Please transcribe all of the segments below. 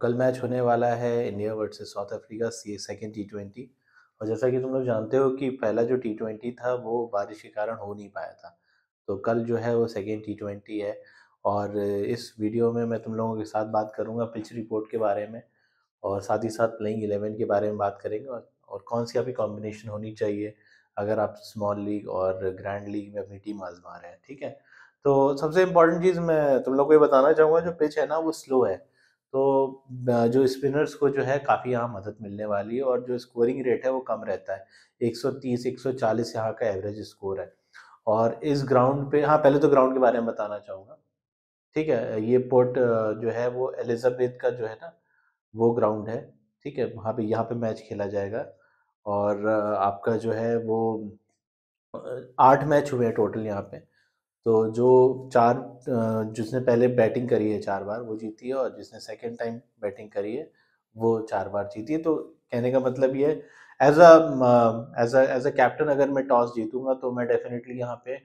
कल मैच होने वाला है इंडिया वर्सेस साउथ अफ्रीका सी सेकेंड टी ट्वेंटी और जैसा कि तुम लोग जानते हो कि पहला जो टी ट्वेंटी था वो बारिश के कारण हो नहीं पाया था तो कल जो है वो सेकेंड टी ट्वेंटी है और इस वीडियो में मैं तुम लोगों के साथ बात करूँगा पिच रिपोर्ट के बारे में और साथ ही साथ प्लेइंग इलेवन के बारे में बात करेंगे और, और कौन सी आपकी कॉम्बिनेशन होनी चाहिए अगर आप स्मॉल लीग और ग्रैंड लीग में अपनी टीम आजमा रहे हैं ठीक है तो सबसे इम्पॉर्टेंट चीज़ मैं तुम लोग को ये बताना चाहूँगा जो पिच है ना वो स्लो है तो जो स्पिनर्स को जो है काफ़ी यहाँ मदद मिलने वाली है और जो स्कोरिंग रेट है वो कम रहता है 130 140 यहाँ का एवरेज स्कोर है और इस ग्राउंड पे हाँ पहले तो ग्राउंड के बारे में बताना चाहूँगा ठीक है ये पोर्ट जो है वो एलिजाबेथ का जो है ना वो ग्राउंड है ठीक है वहाँ पे यहाँ पे मैच खेला जाएगा और आपका जो है वो आठ मैच हुए हैं टोटल यहाँ पे तो जो चार जिसने पहले बैटिंग करी है चार बार वो जीती है और जिसने सेकेंड टाइम बैटिंग करी है वो चार बार जीती है तो कहने का मतलब ये as a as a a captain अगर मैं टॉस जीतूंगा तो मैं डेफिनेटली यहाँ पे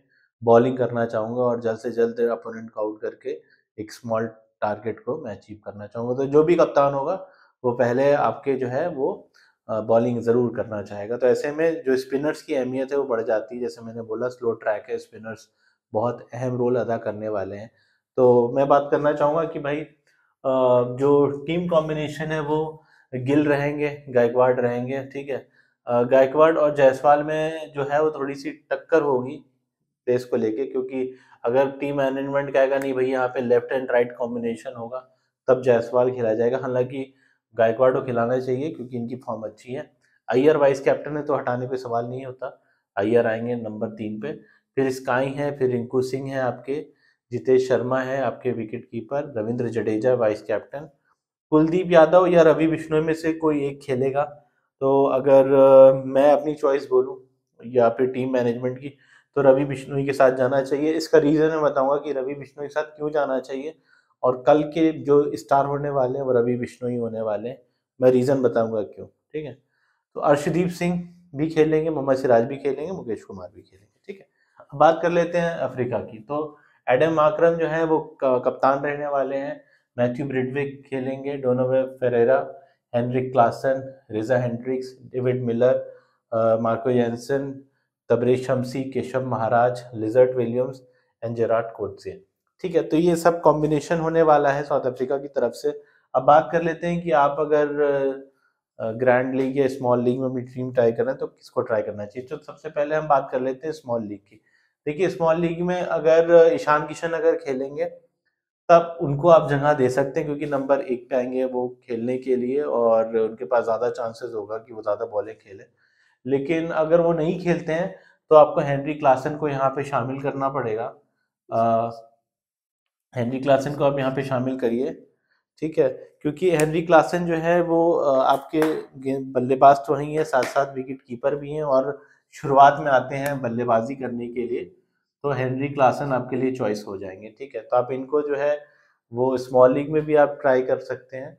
बॉलिंग करना चाहूँगा और जल्द से जल्द अपोनेंट को आउट करके एक स्मॉल टारगेट को मैं अचीव करना चाहूँगा तो जो भी कप्तान होगा वो पहले आपके जो है वो बॉलिंग ज़रूर करना चाहेगा तो ऐसे में जो स्पिनर्स की अहमियत है वो बढ़ जाती है जैसे मैंने बोला स्लो ट्रैक है स्पिनर्स बहुत अहम रोल अदा करने वाले हैं तो मैं बात करना चाहूँगा कि भाई जो टीम कॉम्बिनेशन है वो गिल रहेंगे गायकवाड़ रहेंगे ठीक है गायकवाड़ और जायसवाल में जो है वो थोड़ी सी टक्कर होगी पेस को लेके क्योंकि अगर टीम मैनेजमेंट कहेगा नहीं भाई यहाँ पे लेफ्ट एंड राइट कॉम्बिनेशन होगा तब जायसवाल खिलाया जाएगा हालांकि गायकवाड़ को खिलाना चाहिए क्योंकि इनकी फॉर्म अच्छी है अय्यर वाइस कैप्टन है तो हटाने पर सवाल नहीं होता अय्यर आएंगे नंबर तीन पे फिर स्काई हैं फिर रिंकू सिंह हैं आपके जितेश शर्मा है आपके wicket keeper Ravindra Jadeja vice captain Kuldeep Yadav या रवि बिश्नोई में से कोई एक खेलेगा तो अगर मैं अपनी चॉइस बोलूँ या फिर टीम मैनेजमेंट की तो रवि बिश्नोई के साथ जाना चाहिए इसका रीज़न मैं बताऊंगा कि रवि बिश्नोई के साथ क्यों जाना चाहिए और कल के जो स्टार होने वाले हैं वो रवि बिश्नोई होने वाले हैं मैं रीज़न बताऊंगा क्यों ठीक है तो अर्शदीप सिंह भी खेलेंगे मोहम्मद सिराज भी खेलेंगे मुकेश कुमार भी खेलेंगे बात कर लेते हैं अफ्रीका की तो एडम आक्रम जो है वो कप्तान रहने वाले हैं मैथ्यू ब्रिडविक खेलेंगे Donovan Ferreira Heinrich Klaasen Reeza Hendricks David Miller Marco Jansen Tabraiz Shamsi Keshav Maharaj Lizaad Williams and Gerald Coetzee ठीक है तो ये सब कॉम्बिनेशन होने वाला है साउथ अफ्रीका की तरफ से अब बात कर लेते हैं कि आप अगर ग्रैंड लीग या स्मॉल लीग में भी टीम ट्राई करें तो किसको ट्राई करना चाहिए तो सबसे पहले हम बात कर लेते हैं स्मॉल लीग की देखिए स्मॉल लीग में अगर ईशान किशन अगर खेलेंगे तब उनको आप जगह दे सकते हैं क्योंकि नंबर एक पे आएंगे वो खेलने के लिए और उनके पास ज़्यादा चांसेस होगा कि वो ज़्यादा बॉलें खेलें लेकिन अगर वो नहीं खेलते हैं तो आपको हेनरी क्लासन को यहाँ पे शामिल करना पड़ेगा हेनरी क्लासन को आप यहाँ पे शामिल करिए ठीक है क्योंकि हेनरी क्लासन जो है वो आपके बल्लेबाज तो नहीं है साथ साथ विकेट कीपर भी हैं और शुरुआत में आते हैं बल्लेबाजी करने के लिए तो हेनरी क्लासन आपके लिए चॉइस हो जाएंगे ठीक है तो आप इनको जो है वो स्मॉल लीग में भी आप ट्राई कर सकते हैं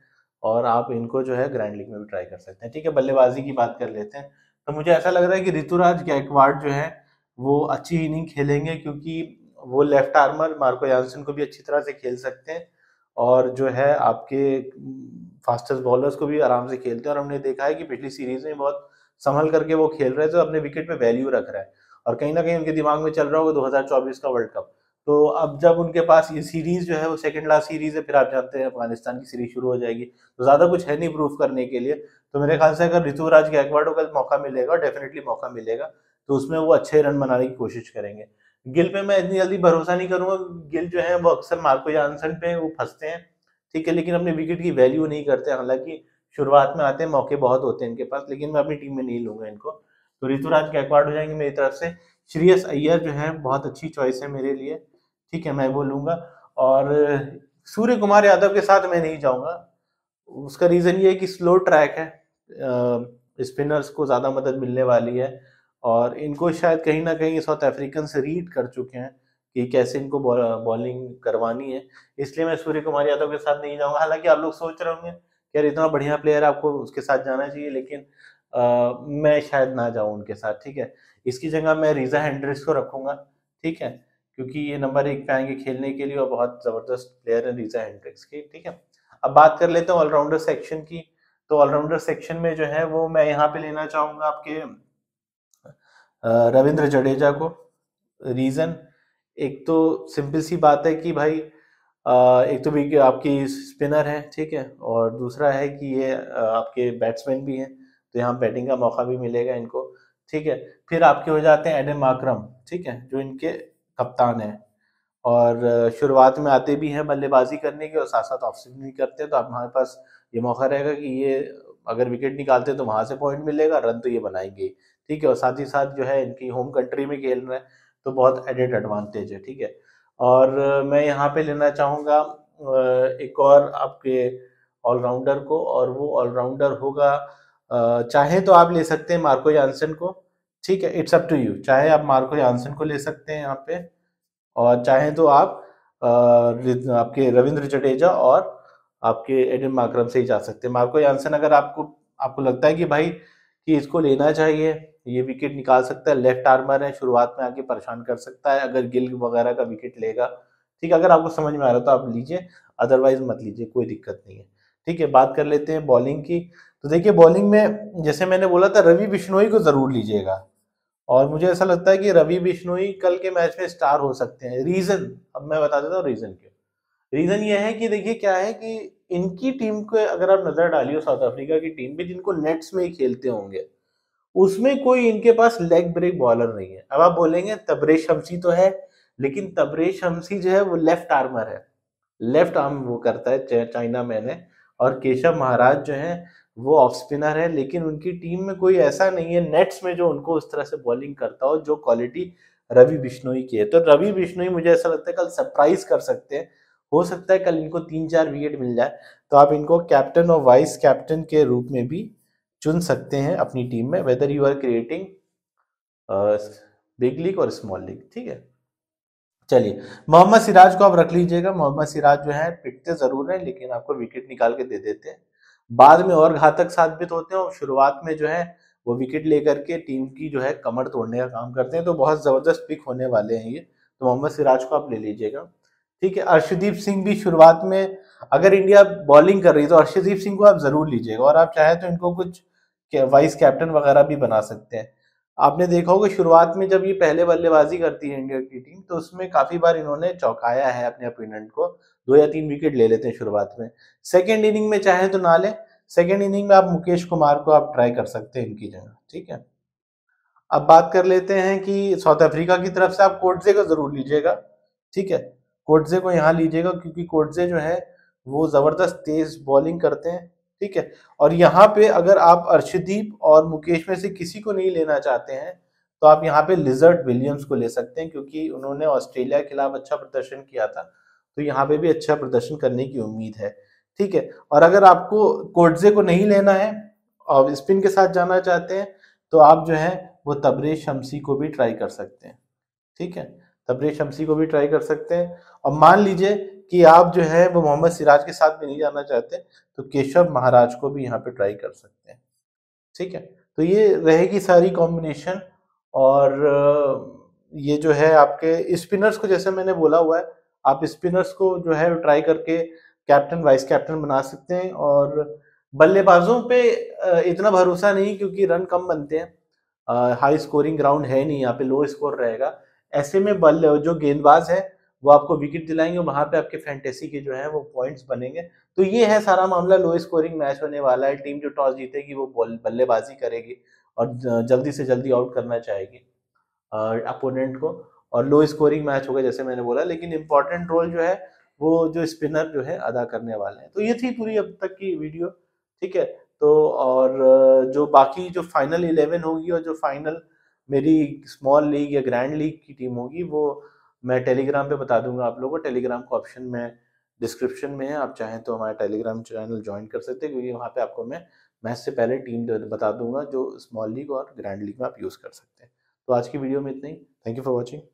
और आप इनको जो है ग्रैंड लीग में भी ट्राई कर सकते हैं ठीक है बल्लेबाजी की बात कर लेते हैं तो मुझे ऐसा लग रहा है कि ऋतुराज गायकवाड़ जो है वो अच्छी इनिंग खेलेंगे क्योंकि वो लेफ्ट आर्मर मार्को यानसन को भी अच्छी तरह से खेल सकते हैं और जो है आपके फास्टेस्ट बॉलर्स को भी आराम से खेलते हैं और हमने देखा है कि पिछली सीरीज में बहुत संभल करके वो खेल रहे थे अपने विकेट पे वैल्यू रख रहा है और कहीं ना कहीं उनके दिमाग में चल रहा होगा 2024 का वर्ल्ड कप तो अब जब उनके पास ये सीरीज जो है वो सेकंड लास्ट सीरीज है फिर आप जानते हैं अफगानिस्तान की सीरीज शुरू हो जाएगी तो ज्यादा कुछ है नहीं प्रूफ करने के लिए तो मेरे ख्याल से अगर ऋतुराज गायकवाड़ को मौका मिलेगा डेफिनेटली मौका मिलेगा तो उसमें वो अच्छे रन बनाने की कोशिश करेंगे गिल पे मैं इतनी जल्दी भरोसा नहीं करूंगा गिल जो है वो अक्सर मार्को जानसन पे वो फंसते हैं ठीक है लेकिन अपने विकेट की वैल्यू नहीं करते हालांकि शुरुआत में आते हैं मौके बहुत होते हैं इनके पास लेकिन मैं अपनी टीम में नहीं लूंगा इनको तो ऋतुराज गायकवाड़ हो जाएंगे मेरी तरफ से श्रीयस अय्यर जो है बहुत अच्छी चॉइस है मेरे लिए ठीक है मैं वो लूंगा और सूर्य कुमार यादव के साथ मैं नहीं जाऊंगा उसका रीज़न ये है कि स्लो ट्रैक है स्पिनर्स को ज़्यादा मदद मिलने वाली है और इनको शायद कहीं ना कहीं साउथ अफ्रीकन से रीड कर चुके हैं कि कैसे इनको बॉलिंग करवानी है इसलिए मैं सूर्य कुमार यादव के साथ नहीं जाऊंगा हालांकि आप लोग सोच रहे होंगे यार इतना बढ़िया प्लेयर आपको उसके साथ जाना चाहिए लेकिन आ, मैं शायद ना जाऊं उनके साथ ठीक है इसकी जगह मैं रीजा हैंड्रिक्स को रखूंगा ठीक है क्योंकि ये नंबर एक पे आएंगे खेलने के लिए और बहुत ज़बरदस्त प्लेयर है रीजा हैंड्रिक्स की ठीक है अब बात कर लेते हैं ऑलराउंडर सेक्शन की तो ऑलराउंडर सेक्शन में जो है वो मैं यहाँ पे लेना चाहूंगा आपके रविंद्र जडेजा को रीज़न एक तो सिंपल सी बात है कि भाई एक तो भी आपकी स्पिनर है ठीक है और दूसरा है कि ये आपके बैट्समैन भी हैं तो यहाँ बैटिंग का मौका भी मिलेगा इनको ठीक है फिर आपके हो जाते हैं एडम आक्रम ठीक है जो इनके कप्तान हैं और शुरुआत में आते भी हैं बल्लेबाजी करने के और साथ साथ ऑफ भी करते हैं तो हमारे पास ये मौका रहेगा कि ये अगर विकेट निकालते तो वहाँ से पॉइंट मिलेगा रन तो ये बनाएंगे ठीक है और साथ ही साथ जो है इनकी होम कंट्री में खेल रहे हैं तो बहुत एडेड एडवांटेज है ठीक है और मैं यहाँ पे लेना चाहूँगा एक और आपके ऑलराउंडर को और वो ऑलराउंडर होगा चाहे तो आप ले सकते हैं मार्को जानसन को ठीक है इट्स अप टू यू चाहे आप मार्को जानसन को ले सकते हैं यहाँ पे और चाहे तो आप आपके रविंद्र जडेजा और आपके एडिन माक्रम से ही जा सकते हैं मार्को जानसन अगर आपको आपको लगता है कि भाई कि इसको लेना चाहिए ये विकेट निकाल सकता है लेफ्ट आर्मर है शुरुआत में आके परेशान कर सकता है अगर गिल वगैरह का विकेट लेगा ठीक है अगर आपको समझ में आ रहा तो आप लीजिए अदरवाइज मत लीजिए कोई दिक्कत नहीं है ठीक है बात कर लेते हैं बॉलिंग की तो देखिए बॉलिंग में जैसे मैंने बोला था रवि बिश्नोई को ज़रूर लीजिएगा और मुझे ऐसा लगता है कि रवि बिश्नोई कल के मैच में स्टार हो सकते हैं रीज़न अब मैं बता देता हूँ रीज़न क्यों रीज़न ये है कि देखिए क्या है कि इनकी टीम को अगर आप नजर डालिए साउथ अफ्रीका की टीम में जिनको नेट्स में ही खेलते होंगे उसमें कोई इनके पास लेग ब्रेक बॉलर नहीं है अब आप बोलेंगे तबरेश शमसी तो है लेकिन तबरेश शमसी जो है वो लेफ्ट आर्मर है लेफ्ट आर्म वो करता है चाइना मैन है और केशव महाराज जो है वो ऑफ स्पिनर है लेकिन उनकी टीम में कोई ऐसा नहीं है नेट्स में जो उनको उस तरह से बॉलिंग करता हो जो क्वालिटी रवि बिश्नोई की है तो रवि बिश्नोई मुझे ऐसा लगता है कल सरप्राइज कर सकते हैं हो सकता है कल इनको तीन चार विकेट मिल जाए तो आप इनको कैप्टन और वाइस कैप्टन के रूप में भी चुन सकते हैं अपनी टीम में whether you are creating big league और स्मॉल लीग ठीक है चलिए मोहम्मद सिराज को आप रख लीजिएगा मोहम्मद सिराज जो है पिटते जरूर है लेकिन आपको विकेट निकाल के दे देते हैं बाद में और घातक साबित होते हैं और शुरुआत में जो है वो विकेट लेकर के टीम की जो है कमर तोड़ने का काम करते हैं तो बहुत ज़बरदस्त पिक होने वाले हैं ये तो मोहम्मद सिराज को आप ले लीजिएगा ठीक है अर्षदीप सिंह भी शुरुआत में अगर इंडिया बॉलिंग कर रही है तो अर्षदीप सिंह को आप जरूर लीजिएगा और आप चाहे तो इनको कुछ वाइस कैप्टन वगैरह भी बना सकते हैं आपने देखा होगा शुरुआत में जब ये पहले बल्लेबाजी करती है इंडिया की टीम तो उसमें काफी बार इन्होंने चौंकाया है अपने अपोनेंट को दो या तीन विकेट ले लेते हैं शुरुआत में सेकेंड इनिंग में चाहे तो ना लें सेकेंड इनिंग में आप मुकेश कुमार को आप ट्राई कर सकते हैं इनकी जगह ठीक है अब बात कर लेते हैं कि साउथ अफ्रीका की तरफ से आप कोटजे को जरूर लीजिएगा ठीक है कोटजे को यहाँ लीजिएगा क्योंकि कोटजे जो है वो ज़बरदस्त तेज बॉलिंग करते हैं ठीक है और यहाँ पे अगर आप अर्शदीप और मुकेश में से किसी को नहीं लेना चाहते हैं तो आप यहाँ पे लिजर्ट विलियम्स को ले सकते हैं क्योंकि उन्होंने ऑस्ट्रेलिया के खिलाफ अच्छा प्रदर्शन किया था तो यहाँ पे भी अच्छा प्रदर्शन करने की उम्मीद है ठीक है और अगर आपको कोटजे को नहीं लेना है और स्पिन के साथ जाना चाहते हैं तो आप जो है वो तबरे शमसी को भी ट्राई कर सकते हैं ठीक है तबरे शमसी को भी ट्राई कर सकते हैं और मान लीजिए कि आप जो है वो मोहम्मद सिराज के साथ भी नहीं जाना चाहते तो केशव महाराज को भी यहाँ पे ट्राई कर सकते हैं ठीक है तो ये रहेगी सारी कॉम्बिनेशन और ये जो है आपके स्पिनर्स को जैसे मैंने बोला हुआ है आप स्पिनर्स को जो है ट्राई करके कैप्टन वाइस कैप्टन बना सकते हैं और बल्लेबाजों पे इतना भरोसा नहीं क्योंकि रन कम बनते हैं हाई स्कोरिंग ग्राउंड है नहीं यहाँ पे लो स्कोर रहेगा ऐसे में बल जो गेंदबाज है वो आपको विकेट दिलाएंगे वहां पे आपके फैंटेसी के जो है वो पॉइंट्स बनेंगे तो ये है सारा मामला लो स्कोरिंग मैच होने वाला है टीम जो टॉस जीतेगी वो बल्लेबाजी करेगी और जल्दी से जल्दी आउट करना चाहेगी अपोनेंट को और लो स्कोरिंग मैच होगा जैसे मैंने बोला लेकिन इम्पॉर्टेंट रोल जो है वो जो स्पिनर जो है अदा करने वाले हैं तो ये थी पूरी अब तक की वीडियो ठीक है तो और जो बाकी जो फाइनल इलेवन होगी और जो फाइनल मेरी स्मॉल लीग या ग्रैंड लीग की टीम होगी वो मैं टेलीग्राम पे बता दूंगा आप लोगों को टेलीग्राम का ऑप्शन में डिस्क्रिप्शन में है आप चाहें तो हमारा टेलीग्राम चैनल ज्वाइन कर सकते हैं क्योंकि वहाँ पे आपको मैं मैच से पहले टीम बता दूंगा जो स्मॉल लीग और ग्रैंड लीग में आप यूज़ कर सकते हैं तो आज की वीडियो में इतना ही थैंक यू फॉर वॉचिंग